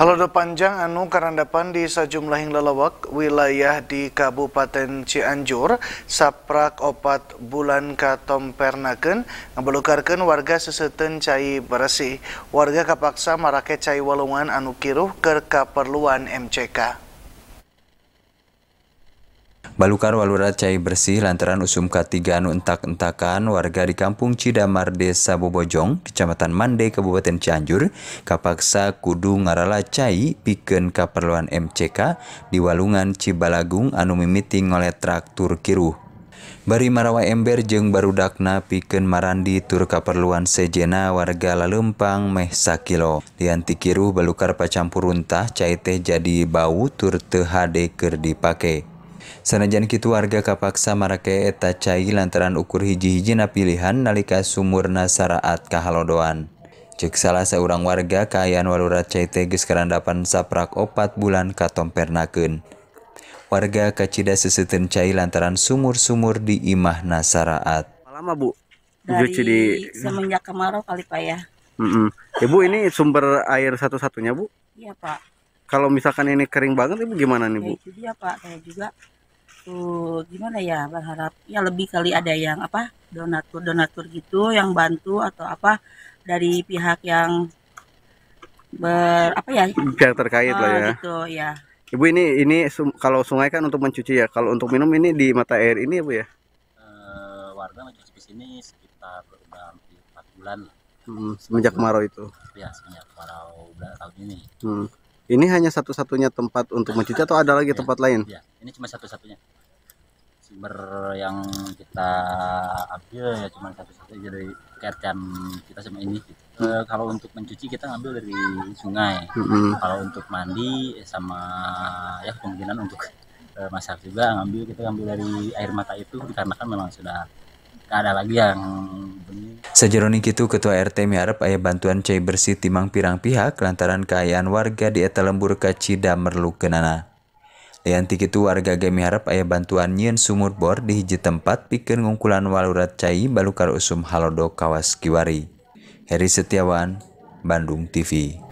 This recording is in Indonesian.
kalau depanjang anu karan depan di sajumlahing lelowok wilayah di Kabupaten Cianjur, Saprak opat Bulanka Tom Pernaken,ngembelukarken warga seseeten Cai Bersih, warga kapaksa Marke caii Wallongan anu Kiruh ke Kaperluan MCK. Balukar walura cai bersih lantaran usum katiga anu entak-entakan warga di kampung Cidamar Desa Bobojong, Kecamatan Mande, Kabupaten Cianjur, kapaksa kudu ngarala cai piken kaperluan MCK di Walungan Cibalagung anu mimiti ngoleh traktur kiruh. Bari marawa ember jeng baru dakna piken marandi tur kaperluan sejena warga lalempang meh sakilo. Dianti kiru balukar pacampur runtah cai teh jadi bau tur tehade ker dipake. Sanajan kitu warga kapaksa marake eta cai lantaran ukur hiji-hijina pilihan nalika sumurna saraat kahalodoan. Cek salah seorang warga kaayaan walurat cai teges kerandapan saprak opat bulan katompernakeun. Warga kacida sesetin cai lantaran sumur-sumur di imah nasaraat. Lama bu? Dari di... semenjak kemarau kali pak ya. Mm -mm. Ya, Ibu ini sumber air satu-satunya bu? Iya pak kalau misalkan ini kering banget ibu gimana nih bu? Jadi nah, apa saya juga tuh gimana ya berharap ya lebih kali ada yang apa donatur donatur gitu yang bantu atau apa dari pihak yang ber apa ya pihak terkait oh, lah ah, ya gitu ya ibu ini ini kalau sungai kan untuk mencuci ya kalau untuk minum ini di mata air ini ya bu ya eh, warga mencuci di sini sekitar empat bulan hmm, semenjak kemarau itu ya semenjak kemarau bulan tahun ini hmm. Ini hanya satu-satunya tempat untuk mencuci atau ada lagi iya. tempat lain? Ya, ini cuma satu-satunya. Sumber yang kita ambil ya cuma satu-satunya dari kerjaan kita sama ini. Hmm. E, kalau untuk mencuci kita ngambil dari sungai. -hmm. Kalau untuk mandi eh, sama ya kemungkinan untuk e, masak juga ngambil kita ngambil dari air mata itu dikarenakan memang sudah tidak ada lagi yang Sajeroni itu, Ketua RT miharap ayah bantuan cai bersih timang pirang pihak lantaran keayaan warga di eta lembur kacida merlu kenana. Lianti itu, warga ge miharap ayah bantuan nyen sumur bor di hiji tempat pikeun ngungkulan walurat cai balukar usum halodo kawas kiwari. Heri Setiawan, Bandung TV.